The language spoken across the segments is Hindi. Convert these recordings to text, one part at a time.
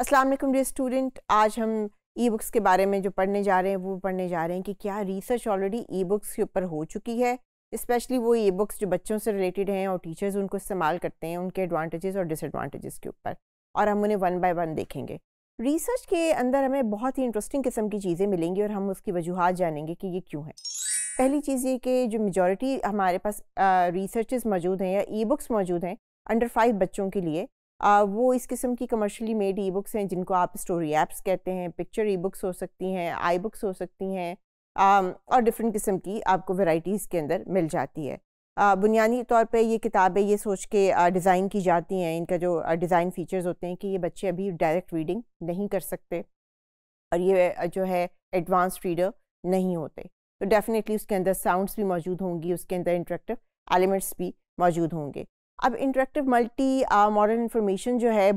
अस्सलाम वालेकुम डियर स्टूडेंट आज हम ई बुक्स के बारे में जो पढ़ने जा रहे हैं वो पढ़ने जा रहे हैं कि क्या रिसर्च ऑलरेडी ई बुक्स के ऊपर हो चुकी है स्पेशली वो ई बुक्स जो बच्चों से रिलेटेड हैं और टीचर्स उनको इस्तेमाल करते हैं उनके एडवांटेजेस और डिसएडवांटेजेस के ऊपर और हम उन्हें वन बाय वन देखेंगे रिसर्च के अंदर हमें बहुत ही इंटरेस्टिंग किस्म की चीज़ें मिलेंगी और हम उसकी वजूहत जानेंगे कि ये क्यों है पहली चीज़ ये कि जो मेजॉरिटी हमारे पास रिसर्च मौजूद हैं या ई बुक्स मौजूद हैं अंडर फाइव बच्चों के लिए आ, वो इस किस्म की कमर्शली मेड ई बुक्स हैं जिनको आप स्टोरी ऐप्स कहते हैं पिक्चर ई बुक्स हो सकती हैं आई बुक्स हो सकती हैं um, और डिफरेंट किस्म की आपको वेराइटीज़ के अंदर मिल जाती है बुनियादी तौर पे ये किताबें ये सोच के डिज़ाइन की जाती हैं इनका जो डिज़ाइन फ़ीचर्स होते हैं कि ये बच्चे अभी डायरेक्ट रीडिंग नहीं कर सकते और ये जो है एडवांस रीडर नहीं होते तो डेफ़िनेटली उसके अंदर साउंड्स भी मौजूद होंगी उसके अंदर इंट्रेक्टिव एलिमेंट्स भी मौजूद होंगे अब इंटरेक्टिव मल्टी मॉडर्न इन्फॉर्मेशन जो है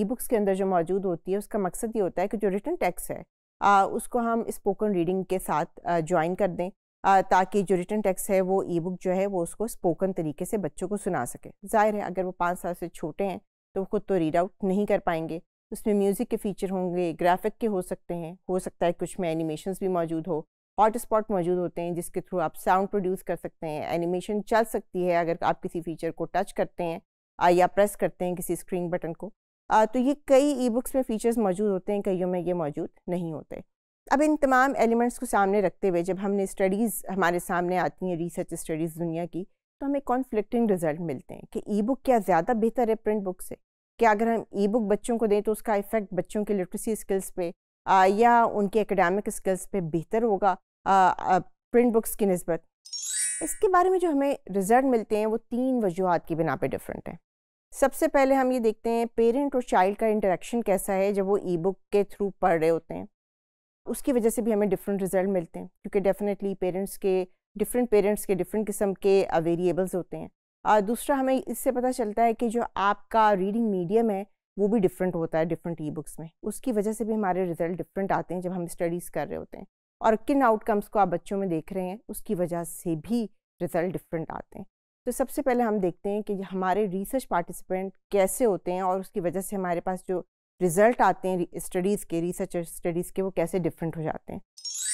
ई बुक्स के अंदर जो मौजूद होती है उसका मकसद ये होता है कि जो रिटर्न टेक्स है आ, उसको हम स्पोकन रीडिंग के साथ ज्वाइन कर दें आ, ताकि जो रिटर्न टेक्स है वो ई बुक जो है वो उसको स्पोकन तरीके से बच्चों को सुना सके जाहिर है अगर वो पाँच साल से छोटे हैं तो वो खुद तो रीड आउट नहीं कर पाएंगे उसमें म्यूज़िक के फीचर होंगे ग्राफिक के हो सकते हैं हो सकता है कुछ में एनिमेशंस भी मौजूद हो हॉट स्पॉट मौजूद होते हैं जिसके थ्रू आप साउंड प्रोड्यूस कर सकते हैं एनिमेशन चल सकती है अगर आप किसी फीचर को टच करते हैं या प्रेस करते हैं किसी स्क्रीन बटन को तो ये कई ई बुक्स में फ़ीचर्स मौजूद होते हैं कईयों में ये मौजूद नहीं होते अब इन तमाम एलिमेंट्स को सामने रखते हुए जब हमने स्टडीज़ हमारे सामने आती हैं रिसर्च स्टडीज़ दुनिया की तो हमें कॉन्फ्लिक्टिंग रिजल्ट मिलते हैं कि ई बुक क्या ज़्यादा बेहतर है प्रिंट बुक से क्या अगर हम ई बुक बच्चों को दें तो उसका इफ़ेक्ट बच्चों के लिटरेसी स्किल्स पे या उनके एकेडमिक स्किल्स पे बेहतर होगा प्रिंट बुक्स की नस्बत इसके बारे में जो हमें रिज़ल्ट मिलते हैं वो तीन वजूहत की बिना पे डिफरेंट हैं सबसे पहले हम ये देखते हैं पेरेंट और चाइल्ड का इंटरेक्शन कैसा है जब वो ई बुक के थ्रू पढ़ रहे होते हैं उसकी वजह से भी हमें डिफरेंट रिज़ल्ट मिलते हैं क्योंकि डेफिनेटली पेरेंट्स के डिफरेंट पेरेंट्स के डिफरेंट किस्म के वेरिएबल्स होते हैं और दूसरा हमें इससे पता चलता है कि जो आपका रीडिंग मीडियम है वो भी डिफरेंट होता है डिफरेंट ई बुक्स में उसकी वजह से भी हमारे रिजल्ट डिफरेंट आते हैं जब हम स्टडीज़ कर रहे होते हैं और किन आउटकम्स को आप बच्चों में देख रहे हैं उसकी वजह से भी रिज़ल्ट डिफरेंट आते हैं तो सबसे पहले हम देखते हैं कि हमारे रिसर्च पार्टिसिपेंट कैसे होते हैं और उसकी वजह से हमारे पास जो रिज़ल्ट आते हैं स्टडीज़ के रिसर्च स्टडीज़ के वो कैसे डिफरेंट हो जाते हैं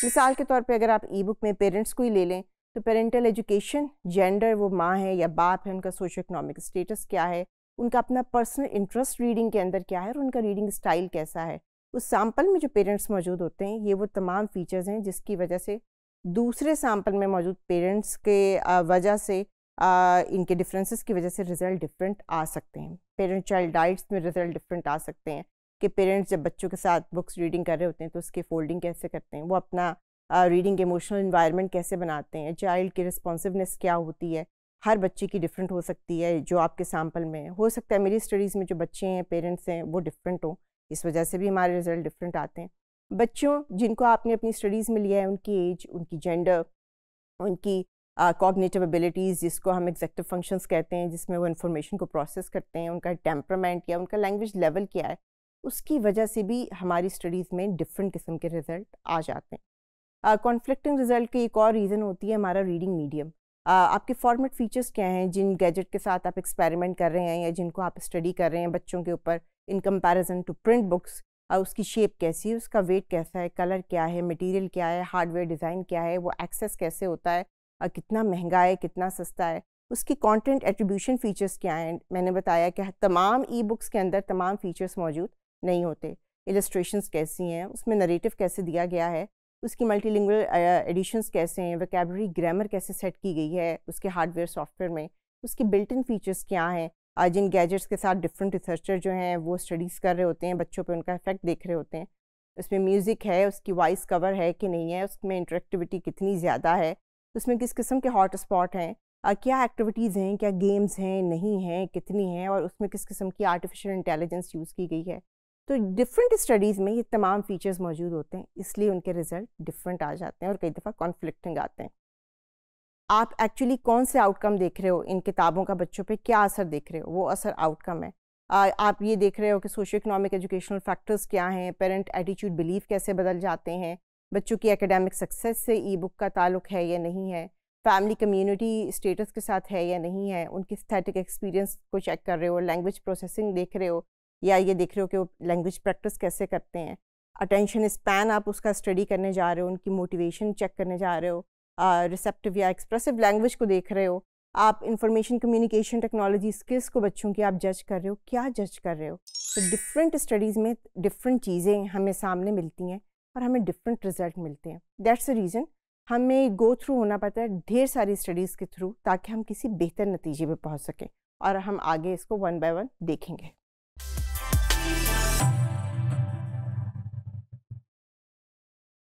मिसाल के तौर पर अगर आप ई बुक में पेरेंट्स को ही ले लें तो पेरेंटल एजुकेशन जेंडर वो माँ है या बाप है उनका सोशो इकनॉमिक स्टेटस क्या है उनका अपना पर्सनल इंटरेस्ट रीडिंग के अंदर क्या है और उनका रीडिंग स्टाइल कैसा है उस सैम्पल में जो पेरेंट्स मौजूद होते हैं ये वो तमाम फीचर्स हैं जिसकी वजह से दूसरे सैम्पल में मौजूद पेरेंट्स के वजह से इनके डिफरेंसेस की वजह से रिज़ल्ट डिफरेंट आ सकते हैं पेरेंट चाइल्ड डाइट्स में रिज़ल्ट डिफरेंट आ सकते हैं कि पेरेंट्स जब बच्चों के साथ बुक्स रीडिंग कर रहे होते हैं तो उसके फोल्डिंग कैसे करते हैं वो अपना रीडिंग इमोशनल इन्वायरमेंट कैसे बनाते हैं चाइल्ड की रिस्पॉन्सिवनेस क्या होती है हर बच्चे की डिफरेंट हो सकती है जो आपके सैम्पल में हो सकता है मेरी स्टडीज़ में जो बच्चे हैं पेरेंट्स हैं वो डिफरेंट हों इस वजह से भी हमारे रिज़ल्ट डिफरेंट आते हैं बच्चों जिनको आपने अपनी स्टडीज़ में लिया है उनकी एज उनकी जेंडर उनकी कॉग्नेटिव एबिलिटीज़ जिसको हम एग्जेक्टिव फंक्शंस कहते हैं जिसमें वो इन्फॉर्मेशन को प्रोसेस करते हैं उनका टेम्परामेंट या उनका लैंग्वेज लेवल क्या है उसकी वजह से भी हमारी स्टडीज़ में डिफरेंट किस्म के रिज़ल्ट आ जाते हैं कॉन्फ्लिक्टिंग रिज़ल्ट की एक और रीज़न होती है हमारा रीडिंग मीडियम आपके फॉर्मेट फीचर्स क्या हैं जिन गैजेट के साथ आप एक्सपेरिमेंट कर रहे हैं या जिनको आप स्टडी कर रहे हैं बच्चों के ऊपर इन कंपैरिजन टू प्रिंट बुक्स उसकी शेप कैसी है उसका वेट कैसा है कलर क्या है मटेरियल क्या है हार्डवेयर डिज़ाइन क्या है वो एक्सेस कैसे होता है कितना महंगा है कितना सस्ता है उसकी कॉन्टेंट एट्रीब्यूशन फ़ीचर्स क्या हैं मैंने बताया कि तमाम ई बुक्स के अंदर तमाम फ़ीचर्स मौजूद नहीं होते इलस्ट्रेशन कैसी हैं उसमें नरेटिव कैसे दिया गया है उसकी मल्टी लिंगल एडिशंस कैसे हैं वैकेबरी ग्रामर कैसे सेट की गई है उसके हार्डवेयर सॉफ्टवेयर में उसके बिल्ट इन फीचर्स क्या हैं आज इन गैजेट्स के साथ डिफरेंट रिसर्चर जो हैं वो स्टडीज़ कर रहे होते हैं बच्चों पे उनका इफेक्ट देख रहे होते हैं उसमें म्यूज़िक है उसकी वॉइस कवर है कि नहीं है उसमें इंटरेक्टिविटी कितनी ज़्यादा है उसमें किस किस्म के हॉट स्पॉट हैं क्या एक्टिविटीज़ हैं क्या गेम्स हैं नहीं हैं कितनी हैं और उसमें किस किस्म की आर्टिफिशियल इंटेलिजेंस यूज़ की गई है तो डिफरेंट स्टडीज़ में ये तमाम फीचर्स मौजूद होते हैं इसलिए उनके रिजल्ट डिफरेंट आ जाते हैं और कई दफ़ा कॉन्फ्लिक्टिंग आते हैं आप एक्चुअली कौन से आउटकम देख रहे हो इन किताबों का बच्चों पे क्या असर देख रहे हो वो असर आउटकम है आ, आप ये देख रहे हो कि सोशो इकनॉमिक एजुकेशनल फैक्टर्स क्या हैं पेरेंट एटीट्यूड बिलीफ कैसे बदल जाते हैं बच्चों की एकेडमिक सक्सेस से ई बुक का ताल्लुक है या नहीं है फैमिली कम्युनिटी स्टेटस के साथ है या नहीं है उनकी स्थेटिक एक्सपीरियंस को चेक कर रहे हो लैंग्वेज प्रोसेसिंग देख रहे हो या ये देख रहे हो कि वो लैंग्वेज प्रैक्टिस कैसे करते हैं अटेंशन स्पैन आप उसका स्टडी करने जा रहे हो उनकी मोटिवेशन चेक करने जा रहे हो रिसेप्टिव या एक्सप्रेसिव लैंग्वेज को देख रहे हो आप इंफॉर्मेशन कम्युनिकेशन टेक्नोलॉजी स्किल्स को बच्चों की आप जज कर रहे हो क्या जज कर रहे हो तो डिफरेंट स्टडीज़ में डिफरेंट चीज़ें हमें सामने मिलती हैं और हमें डिफरेंट रिजल्ट मिलते हैं दैट्स अ रीज़न हमें गो थ्रू होना पड़ता है ढेर सारी स्टडीज़ के थ्रू ताकि हम किसी बेहतर नतीजे पर पहुँच सकें और हम आगे इसको वन बाय वन देखेंगे